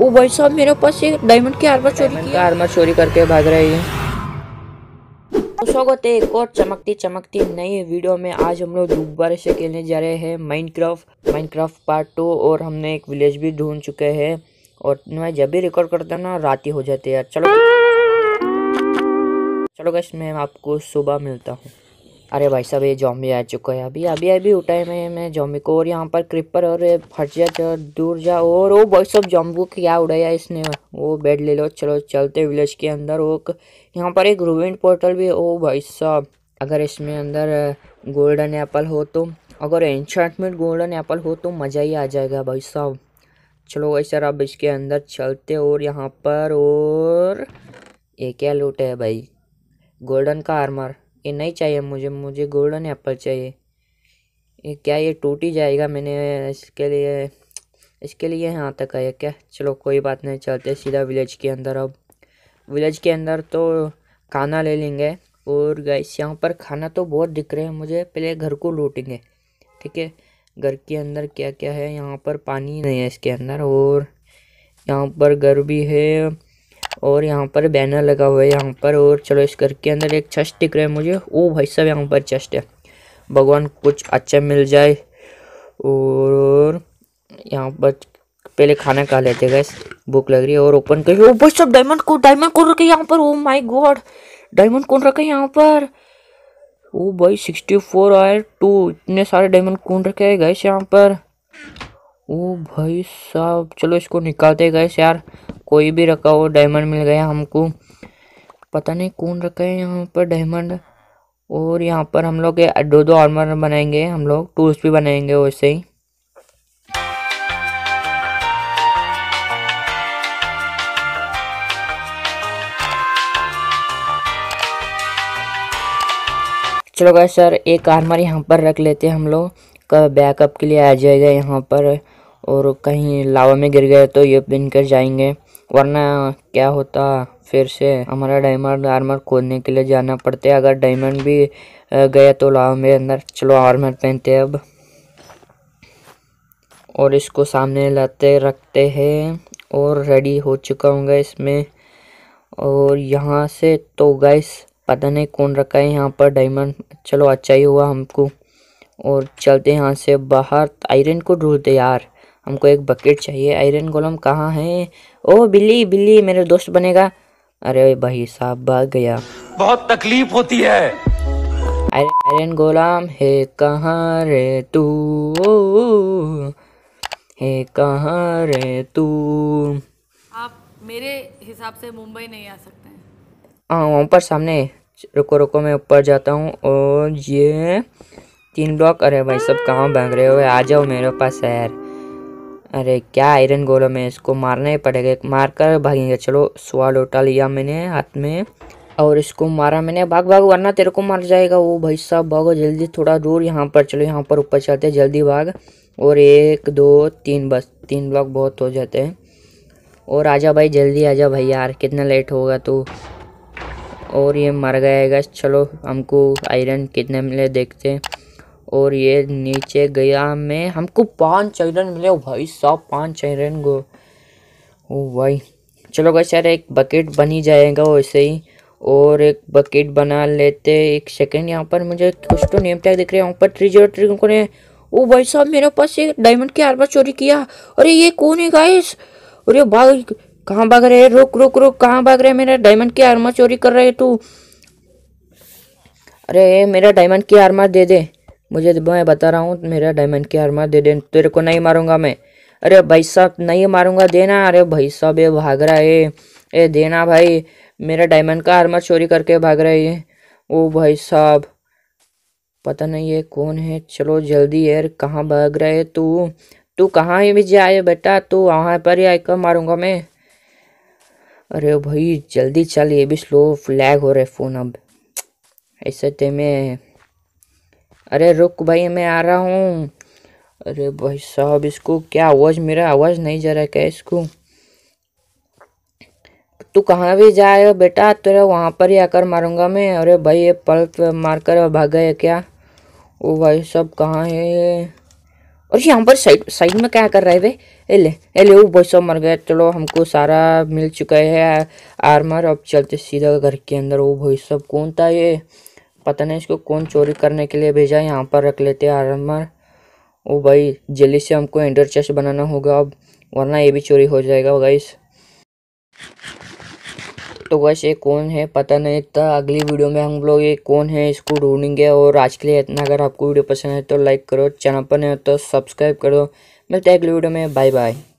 वो भाई साहब मेरे पास एक डायमंड की आर्मर चोरी की आर्मर चोरी करके भाग रही है स्वागत है एक और चमकती चमकती नई वीडियो में आज हम लोग दोबारा से खेलने जा रहे हैं माइनक्राफ्ट माइनक्राफ्ट पार्ट टू और हमने एक विलेज भी ढूंढ चुके हैं और मैं जब भी रिकॉर्ड करता हूँ ना रात ही हो जाती है यार चलो चलो गश मैं आपको सुबह मिलता हूँ अरे भाई साहब ये जॉम्बी आ चुका है अभी अभी अभी उठाए मैं मैं जॉम्बी को और यहाँ पर क्रिपर और फट जा दूर जा और वो भाई साहब जॉम्बू क्या उड़ाया इसने वो बेड ले लो चलो चलते विलेज के अंदर वो यहाँ पर एक रूविन पोर्टल भी ओ भाई साहब अगर इसमें अंदर गोल्डन एप्पल हो तो अगर एनशाटमेंट गोल्डन एप्पल हो तो मज़ा ही आ जाएगा भाई साहब चलो भाई सर अब इसके अंदर चलते और यहाँ पर और ये क्या लूट है भाई गोल्डन का आर्मर ये नहीं चाहिए मुझे मुझे गोल्डन एप्पल चाहिए ये क्या ये टूट ही जाएगा मैंने इसके लिए इसके लिए यहाँ तक आया क्या चलो कोई बात नहीं चलते सीधा विलेज के अंदर अब विलेज के अंदर तो खाना ले लेंगे और गैस यहाँ पर खाना तो बहुत दिख रहे हैं मुझे पहले घर को लूटेंगे ठीक है घर के अंदर क्या क्या है यहाँ पर पानी नहीं है इसके अंदर और यहाँ पर घर भी है और यहाँ पर बैनर लगा हुआ है यहाँ पर और चलो इस घर के अंदर एक चेस्ट दिख रहा है मुझे ओ भाई साहब यहाँ पर चेस्ट है भगवान कुछ अच्छा मिल जाए और यहाँ पर पहले खाना खा लेते हैं गैस भूख लग रही है और ओपन करिए ओ भाई साहब डायमंड को डायमंड कौन रखे यहाँ पर ओ माई गॉड डायमंड कौन रखे यहाँ पर ओ भाई सिक्सटी फोर आयर टू इतने सारे डायमंड कौन रखे है गैस यहाँ पर ओ भाई साहब चलो इसको निकालते गए यार कोई भी रखा हो डायमंड मिल गया हमको पता नहीं कौन रखा है यहाँ पर डायमंड और यहाँ पर हम लोग दो दो आर्मर बनाएंगे हम लोग टूल्स भी बनाएंगे वैसे ही चलो गाइस सर एक आर्मर यहाँ पर रख लेते हैं हम लोग का बैकअप के लिए आ जाएगा यहाँ पर और कहीं लावा में गिर गए तो ये पिन कर जाएंगे वरना क्या होता फिर से हमारा डायमंड आर्मर खोदने के लिए जाना पड़ता है अगर डायमंड भी गया तो लाओ मेरे अंदर चलो आर्मर पहनते हैं अब और इसको सामने लाते रखते हैं और रेडी हो चुका हूँ इसमें और यहाँ से तो गैस पता नहीं कौन रखा है यहाँ पर डायमंड चलो अच्छा ही हुआ हमको और चलते यहाँ से बाहर आयरन को ढूंढते यार हमको एक बकेट चाहिए आयरन गोलम कहाँ है ओ बिल्ली बिल्ली मेरे दोस्त बनेगा अरे भाई साहब भाग गया बहुत तकलीफ होती है आयरन गोलाम हे कहाँ रे तू हे कहाँ रे तू आप मेरे हिसाब से मुंबई नहीं आ सकते हैं हाँ वहाँ पर सामने रुको रुको मैं ऊपर जाता हूँ और ये तीन ब्लॉक अरे भाई सब कहाँ भाग रहे हो आ जाओ मेरे पास शहर अरे क्या आयरन गोलम है इसको मारना ही पड़ेगा मार कर भागेंगे चलो सवाल उठा लिया मैंने हाथ में और इसको मारा मैंने भाग भाग वरना तेरे को मार जाएगा वो भाई साहब भागो जल्दी थोड़ा दूर यहाँ पर चलो यहाँ पर ऊपर चलते जल्दी भाग और एक दो तीन बस तीन ब्लॉक बहुत हो जाते हैं और आजा भाई जल्दी आजा भाई यार कितना लेट होगा तो और ये मर गया है चलो हमको आयरन कितने मिले देखते हैं और ये नीचे गया मैं हमको पांच चैरन मिले भाई साहब पांच चैरन गो ओ भाई चलो भाई सर एक बकेट बनी जाएगा वैसे ही और एक बकेट बना लेते एक सेकेंड यहाँ पर मुझे कुछ तो नेम टैग दिख रहे हैं यहाँ पर ट्रीजर ट्रिको ने ओ भाई साहब मेरे पास एक डायमंड की आरबा चोरी किया अरे ये कौन है गाइस अरे भाई कहाँ भाग रहे रुक रुक रुक कहाँ भाग रहे है मेरा डायमंड की आरमा चोरी कर रहे है तू अरे मेरा डायमंड की आरमा दे दे मुझे तो मैं बता रहा हूँ मेरा डायमंड की आर्मर दे दे तेरे को नहीं मारूंगा मैं अरे भाई साहब नहीं मारूंगा देना अरे भाई साहब ये भाग रहा है ए देना भाई मेरा डायमंड का आर्मर चोरी करके भाग रहा है ये ओ भाई साहब पता नहीं ये कौन है चलो जल्दी यार कहाँ भाग रहा है तू तू कहाँ भी जाए बेटा तू वहाँ पर ही आकर मारूंगा मैं अरे भाई जल्दी चल ये भी स्लो फ्लैग हो रहा है फ़ोन अब ऐसे ते तो में अरे रुक भाई मैं आ रहा हूँ अरे भाई साहब इसको क्या आवाज़ मेरा आवाज़ नहीं जा रहा क्या इसको तू कहाँ भी जाए बेटा तेरे वहाँ पर ही आकर मारूंगा मैं अरे भाई ये पल्प मारकर भाग गए क्या ओ भाई सब कहाँ है ये और यहाँ पर साइड साइड में क्या कर रहे है भाई एले एले वो भाई सब मर गए चलो हमको सारा मिल चुका है आर्मर अब चलते सीधा घर के अंदर वो भाई सब कौन था ये पता नहीं इसको कौन चोरी करने के लिए भेजा यहाँ पर रख लेते हैं आर्मर ओ भाई जल्दी से हमको एंडर चेस्ट बनाना होगा अब वरना ये भी चोरी हो जाएगा गाइस तो बस ये कौन है पता नहीं था अगली वीडियो में हम लोग ये कौन है इसको ढूंढेंगे और आज के लिए इतना अगर आपको वीडियो पसंद है तो लाइक करो चैनल पर नहीं हो तो सब्सक्राइब करो मिलते हैं अगली वीडियो में बाय बाय